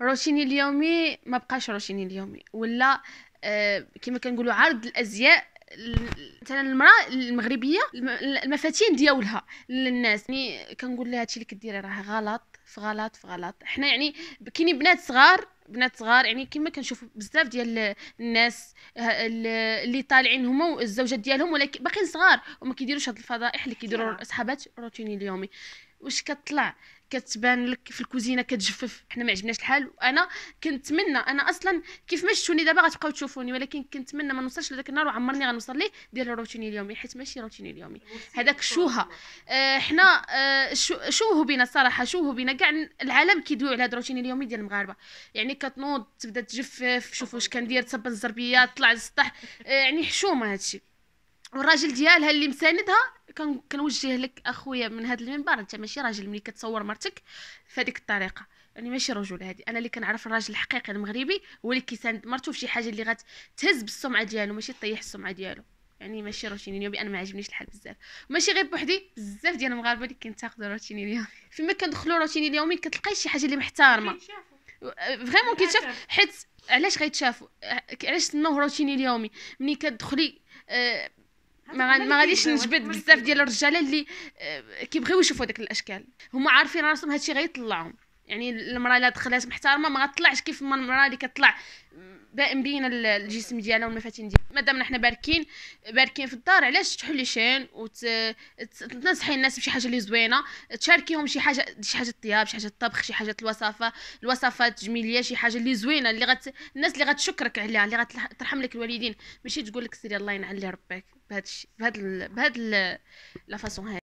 روتيني اليومي ما بقاش روتيني اليومي ولا آه، كما كنقولوا عرض الازياء مثلا المراه المغربيه المفاتين ديالها للناس يعني كنقول لها هادشي اللي كديري راه غلط في غلط في غلط حنا يعني كاينين بنات صغار بنات صغار يعني كما كنشوف بزاف ديال الناس اللي طالعين هما الزوجات ديالهم ولكن باقيين صغار وما كيديروش هاد الفضائح اللي كيديروا اصحابات روتيني اليومي واش كطلع كتبان لك في الكوزينه كتجفف حنا ما عجبناش الحال وانا كنتمنى انا اصلا كيف ما شفتوني دابا غتبقاو تشوفوني ولكن كنتمنى ما نوصلش لذاك النهار وعمرني غنوصل ليه ديال روتيني اليومي حيت ماشي روتيني اليومي هذاك شوها آه، حنا آه شوهوا بينا الصراحه شوهوا بينا كاع العالم كيدويو على هذا الروتين اليومي ديال المغاربه يعني كتنوض تبدا تجفف شوف واش كندير تصب الزربيه طلع للسطح آه، يعني حشومه هادشي والراجل ديالها اللي مساندها كنوجه لك اخويا من هذا المنبر انت ماشي راجل ملي كتصور مرتك فهاديك الطريقه يعني ماشي رجل هادي انا اللي كنعرف الراجل الحقيقي المغربي هو اللي كيساند مرته في شي حاجه اللي غتهز بالسمعه ديالو ماشي طيح السمعه ديالو يعني ماشي روتيني اليومي انا ما عجبنيش الحال بزاف ماشي غير بوحدي بزاف ديال المغاربه اللي كينتقدوا الروتين اليومي فيما كندخلوا روتيني اليومي كتلقاي شي حاجه اللي محترمه فريمون كيتشاف حيت علاش غيتشافوا علاش سموه روتيني اليومي ملي كتدخلي أه ما ما غاديش نجبد بزاف ديال الرجاله اللي آه، كيبغيو يشوفوا داك الاشكال هما عارفين راسهم هادشي غيطلعهم يعني المراه الا دخلات محترمه ما غتطلعش كيف ما المراه اللي كتطلع مبينه الجسم ديالها والمفاتن ديالها مادام حنا باركين باركين في الدار علاش تحلي شين وتنصحي الناس بشي حاجه اللي زوينه تشاركيهم شي حاجه شي حاجه الطياب شي حاجه الطبخ شي حاجه الوصفه الوصفات التجميليه شي حاجه اللي زوينه اللي غت الناس اللي غتشكرك عليها اللي غترحم لك الوالدين ماشي تقول لك سيري الله ينعل ربك بهذا الشيء بهذا بهذا لا فاصون هاي